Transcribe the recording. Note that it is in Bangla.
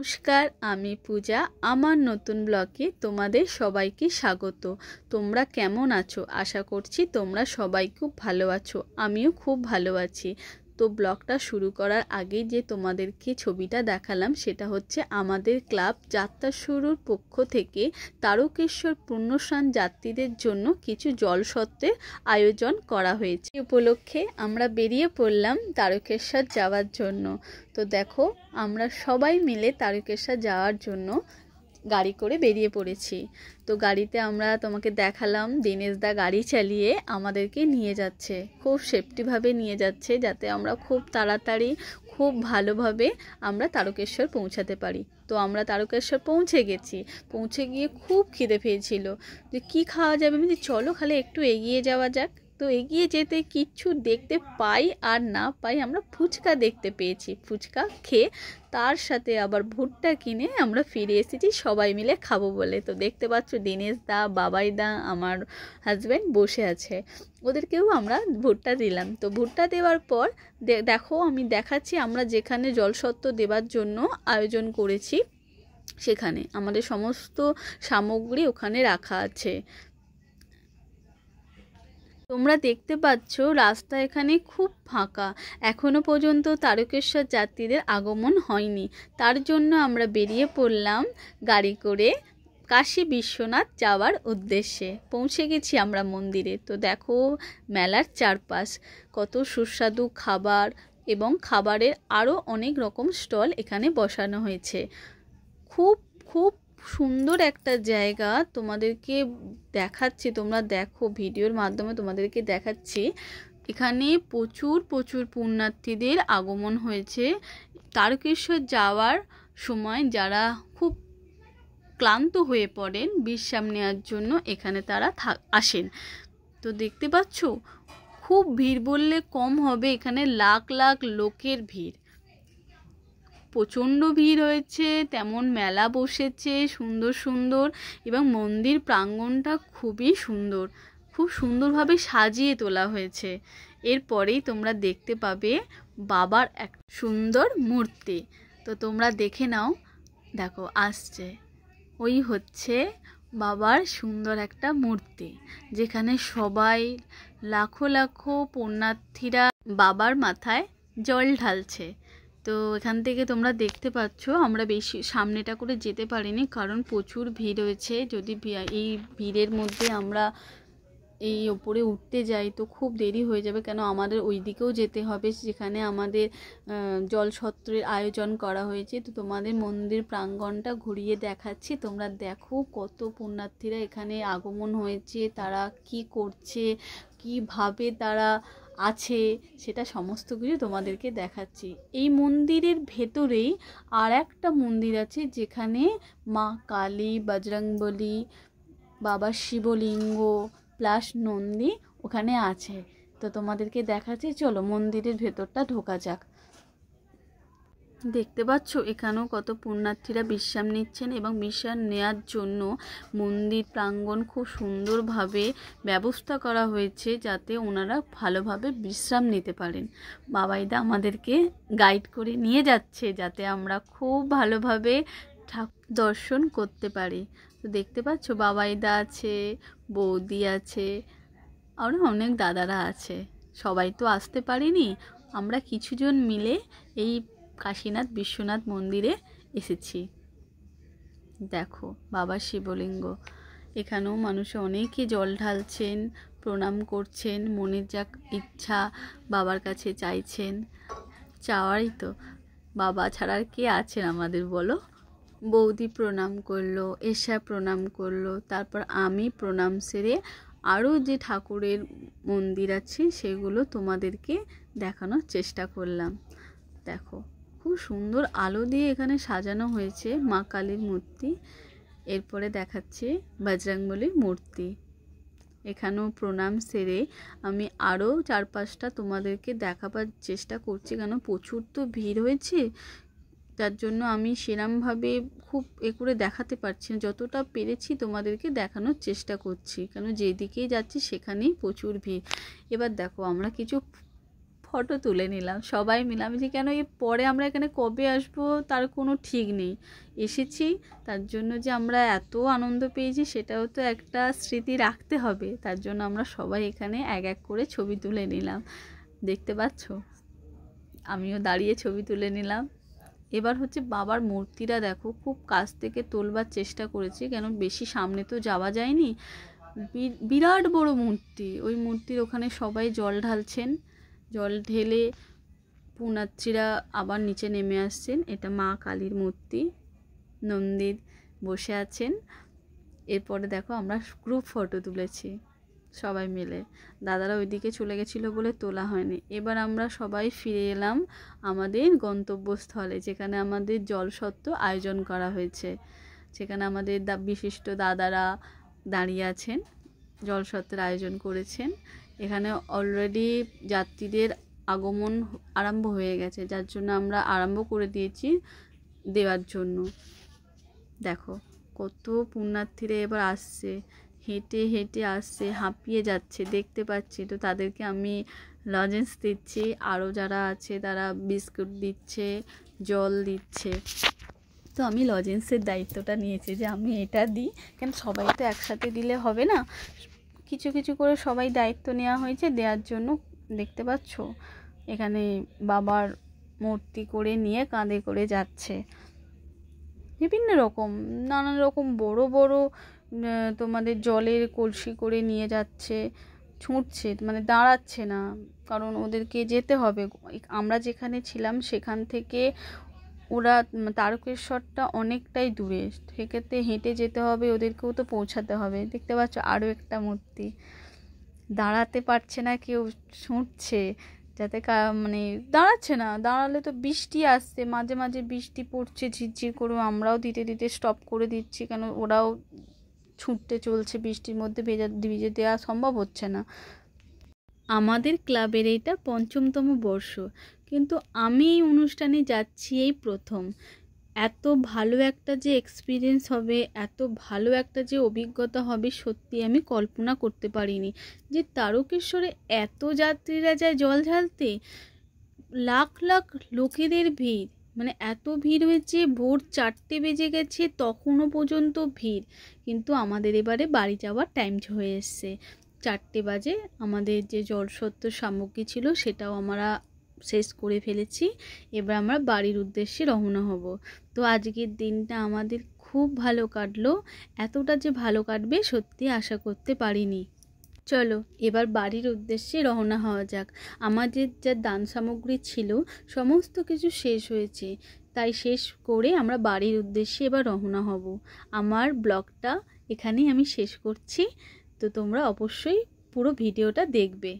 নমস্কার আমি পূজা আমার নতুন ব্লকে তোমাদের সবাইকে স্বাগত তোমরা কেমন আছো আশা করছি তোমরা সবাই খুব ভালো আছো আমিও খুব ভালো আছি তো ব্লগটা শুরু করার আগে যে তোমাদেরকে ছবিটা দেখালাম সেটা হচ্ছে আমাদের ক্লাব যাত্রা শুরুর পক্ষ থেকে তারকেশ্বর পূর্ণসান যাত্রীদের জন্য কিছু জলসত্ত্বের আয়োজন করা হয়েছে উপলক্ষে আমরা বেরিয়ে পড়লাম তারকেশ্বর যাওয়ার জন্য তো দেখো আমরা সবাই মিলে তারকেশ্বর যাওয়ার জন্য গাড়ি করে বেরিয়ে পড়েছি তো গাড়িতে আমরা তোমাকে দেখালাম দা গাড়ি চালিয়ে আমাদেরকে নিয়ে যাচ্ছে খুব সেফটিভাবে নিয়ে যাচ্ছে যাতে আমরা খুব তাড়াতাড়ি খুব ভালোভাবে আমরা তারকেশ্বর পৌঁছাতে পারি তো আমরা তারকেশ্বর পৌঁছে গেছি পৌঁছে গিয়ে খুব খিদে পেয়েছিল যে কি খাওয়া যাবে আমি চলো খালি একটু এগিয়ে যাওয়া যাক তো এগিয়ে যেতে কিচ্ছু দেখতে পাই আর না পাই আমরা ফুচকা দেখতে পেয়েছি ফুচকা খেয়ে তার সাথে আবার ভুট্টা কিনে আমরা ফিরে এসেছি সবাই মিলে খাবো বলে তো দেখতে পাচ্ছ দীনেশ দা বাবাই দা আমার হাজব্যান্ড বসে আছে ওদেরকেও আমরা ভুট্টা দিলাম তো ভুট্টা দেওয়ার পর দেখো আমি দেখাচ্ছি আমরা যেখানে জলসত্ত্ব দেবার জন্য আয়োজন করেছি সেখানে আমাদের সমস্ত সামগ্রী ওখানে রাখা আছে তোমরা দেখতে পাচ্ছ রাস্তা এখানে খুব ফাঁকা এখনও পর্যন্ত তারকেশ্বর যাত্রীদের আগমন হয়নি তার জন্য আমরা বেরিয়ে পড়লাম গাড়ি করে কাশী বিশ্বনাথ যাওয়ার উদ্দেশ্যে পৌঁছে গেছি আমরা মন্দিরে তো দেখো মেলার চারপাশ কত সুস্বাদু খাবার এবং খাবারের আরও অনেক রকম স্টল এখানে বসানো হয়েছে খুব খুব সুন্দর একটা জায়গা তোমাদেরকে দেখাচ্ছি তোমরা দেখো ভিডিওর মাধ্যমে তোমাদেরকে দেখাচ্ছি এখানে প্রচুর প্রচুর পুণ্যার্থীদের আগমন হয়েছে তারকেশ্বর যাওয়ার সময় যারা খুব ক্লান্ত হয়ে পড়েন বিশ্রাম নেওয়ার জন্য এখানে তারা আসেন তো দেখতে পাচ্ছ খুব ভিড় বললে কম হবে এখানে লাখ লাখ লোকের ভিড় প্রচণ্ড ভিড় হয়েছে তেমন মেলা বসেছে সুন্দর সুন্দর এবং মন্দির প্রাঙ্গণটা খুবই সুন্দর খুব সুন্দরভাবে সাজিয়ে তোলা হয়েছে এরপরেই তোমরা দেখতে পাবে বাবার এক সুন্দর মূর্তি তো তোমরা দেখে নাও দেখো আসছে ওই হচ্ছে বাবার সুন্দর একটা মূর্তি যেখানে সবাই লাখো লাখো পুণ্যার্থীরা বাবার মাথায় জল ঢালছে তো এখান থেকে তোমরা দেখতে পাচ্ছ আমরা বেশি সামনেটা করে যেতে পারিনি কারণ প্রচুর ভিড় হয়েছে যদি এই ভিড়ের মধ্যে আমরা এই ওপরে উঠতে যাই তো খুব দেরি হয়ে যাবে কেন আমাদের ওই দিকেও যেতে হবে যেখানে আমাদের জলসত্রের আয়োজন করা হয়েছে তো তোমাদের মন্দির প্রাঙ্গণটা ঘুরিয়ে দেখাচ্ছি তোমরা দেখো কত পুণ্যার্থীরা এখানে আগমন হয়েছে তারা কি করছে কিভাবে তারা আছে সেটা সমস্ত কিছু তোমাদেরকে দেখাচ্ছি এই মন্দিরের ভেতরেই আর একটা মন্দির আছে যেখানে মা কালী বজরংবলী বাবা শিবলিঙ্গ প্লাস নন্দী ওখানে আছে তো তোমাদেরকে দেখাচ্ছি চলো মন্দিরের ভেতরটা ঢোকা যাক দেখতে পাচ্ছ এখানেও কত পুণ্যার্থীরা বিশ্রাম নিচ্ছেন এবং বিশ্রাম নেয়ার জন্য মন্দির প্রাঙ্গণ খুব সুন্দরভাবে ব্যবস্থা করা হয়েছে যাতে ওনারা ভালোভাবে বিশ্রাম নিতে পারেন বাবাইদা আমাদেরকে গাইড করে নিয়ে যাচ্ছে যাতে আমরা খুব ভালোভাবে ঠাক দর্শন করতে পারি তো দেখতে পাচ্ছ বাবাইদা আছে বৌদি আছে আরও অনেক দাদারা আছে সবাই তো আসতে পারিনি আমরা কিছুজন মিলে এই কাশীনাথ বিশ্বনাথ মন্দিরে এসেছি দেখো বাবা শিবলিঙ্গ এখানেও মানুষ অনেকে জল ঢালছেন প্রণাম করছেন মনের যা ইচ্ছা বাবার কাছে চাইছেন চাওয়ারই তো বাবা ছাড়া আর কে আছেন আমাদের বলো বৌদি প্রণাম করলো এশা প্রণাম করলো তারপর আমি প্রণাম সেরে আরও যে ঠাকুরের মন্দির আছে সেগুলো তোমাদেরকে দেখানোর চেষ্টা করলাম দেখো খুব সুন্দর আলো দিয়ে এখানে সাজানো হয়েছে মা কালীর মূর্তি এরপরে দেখাচ্ছে বজরংবলির মূর্তি এখানেও প্রণাম সেরে আমি আরও চার পাঁচটা তোমাদেরকে দেখাবার চেষ্টা করছি কেন প্রচুর তো ভিড় হয়েছে যার জন্য আমি সেরমভাবে খুব এ করে দেখাতে পারছি না যতটা পেরেছি তোমাদেরকে দেখানোর চেষ্টা করছি কেন যেদিকেই যাচ্ছি সেখানেই প্রচুর ভিড় এবার দেখো আমরা কিছু ফটো তুলে নিলাম সবাই মিলে আমি যে কেন এই পরে আমরা এখানে কবে আসব তার কোনো ঠিক নেই এসেছি তার জন্য যে আমরা এত আনন্দ পেয়েছি সেটাও তো একটা স্মৃতি রাখতে হবে তার জন্য আমরা সবাই এখানে এক এক করে ছবি তুলে নিলাম দেখতে পাচ্ছ আমিও দাঁড়িয়ে ছবি তুলে নিলাম এবার হচ্ছে বাবার মূর্তিটা দেখো খুব কাছ থেকে তোলবার চেষ্টা করেছি কেন বেশি সামনে তো যাওয়া যায়নি বিরাট বড় মূর্তি ওই মূর্তির ওখানে সবাই জল ঢালছেন জল ঢেলে পুনাচ্ছিরা আবার নিচে নেমে আসছেন এটা মা কালীর মূর্তি নন্দীর বসে আছেন এরপরে দেখো আমরা গ্রুপ ফটো তুলেছি সবাই মিলে দাদারা ওইদিকে চলে গেছিলো বলে তোলা হয়নি এবার আমরা সবাই ফিরে এলাম আমাদের গন্তব্যস্থলে যেখানে আমাদের জলসত্ত্ব আয়োজন করা হয়েছে সেখানে আমাদের বিশিষ্ট দাদারা দাঁড়িয়ে আছেন জলসত্ত্বের আয়োজন করেছেন এখানে অলরেডি যাত্রীদের আগমন আরম্ভ হয়ে গেছে যার জন্য আমরা আরম্ভ করে দিয়েছি দেওয়ার জন্য দেখো কত পুণ্যার্থীরা এবার আসছে হেঁটে হেঁটে আসছে হাঁপিয়ে যাচ্ছে দেখতে পাচ্ছি তো তাদেরকে আমি লজেন্স দিচ্ছি আরও যারা আছে তারা বিস্কুট দিচ্ছে জল দিচ্ছে তো আমি লজেন্সের দায়িত্বটা নিয়েছি যে আমি এটা দিই কেন সবাই তো একসাথে দিলে হবে না কিছু কিছু করে সবাই দায়িত্ব নেওয়া হয়েছে দেওয়ার জন্য দেখতে পাচ্ছ এখানে বাবার মূর্তি করে নিয়ে কাঁধে করে যাচ্ছে বিভিন্ন রকম নানান রকম বড় বড় তোমাদের জলের কলসি করে নিয়ে যাচ্ছে ছুটছে মানে দাঁড়াচ্ছে না কারণ ওদেরকে যেতে হবে আমরা যেখানে ছিলাম সেখান থেকে ওরা তারকেশ্বরটা অনেকটাই দূরে সেক্ষেত্রে হেঁটে যেতে হবে ওদেরকেও তো পৌঁছাতে হবে দেখতে পাচ্ছ আরও একটা মূর্তি দাঁড়াতে পারছে না কেউ ছুঁটছে যাতে মানে দাঁড়াচ্ছে না দাঁড়ালে তো বৃষ্টি আসছে মাঝে মাঝে বৃষ্টি পড়ছে ঝিরঝির করে আমরাও দিতে দিতে স্টপ করে দিচ্ছি কেন ওরাও ছুটতে চলছে বৃষ্টির মধ্যে ভেজা ভিজে দেওয়া সম্ভব হচ্ছে না আমাদের ক্লাবের এইটা পঞ্চমতম বর্ষ কিন্তু আমি এই অনুষ্ঠানে যাচ্ছি এই প্রথম এত ভালো একটা যে এক্সপিরিয়েন্স হবে এত ভালো একটা যে অভিজ্ঞতা হবে সত্যি আমি কল্পনা করতে পারিনি যে তারকেশ্বরে এত যাত্রীরা যায় জল ঝালতে লাখ লাখ লোকেদের ভিড় মানে এত ভিড় হয়েছে ভোর চারটে বেজে গেছে তখনও পর্যন্ত ভিড় কিন্তু আমাদের এবারে বাড়ি যাওয়ার টাইম হয়ে এসছে চারটে বাজে আমাদের যে জলসত্ব সামগ্রী ছিল সেটাও আমরা শেষ করে ফেলেছি এবার আমরা বাড়ির উদ্দেশ্যে রওনা হব তো আজকের দিনটা আমাদের খুব ভালো কাটলো এতটা যে ভালো কাটবে সত্যি আশা করতে পারিনি চলো এবার বাড়ির উদ্দেশ্যে রওনা হওয়া যাক আমাদের যা দান সামগ্রী ছিল সমস্ত কিছু শেষ হয়েছে তাই শেষ করে আমরা বাড়ির উদ্দেশ্যে এবার রওনা হব আমার ব্লগটা এখানেই আমি শেষ করছি তো তোমরা অবশ্যই পুরো ভিডিওটা দেখবে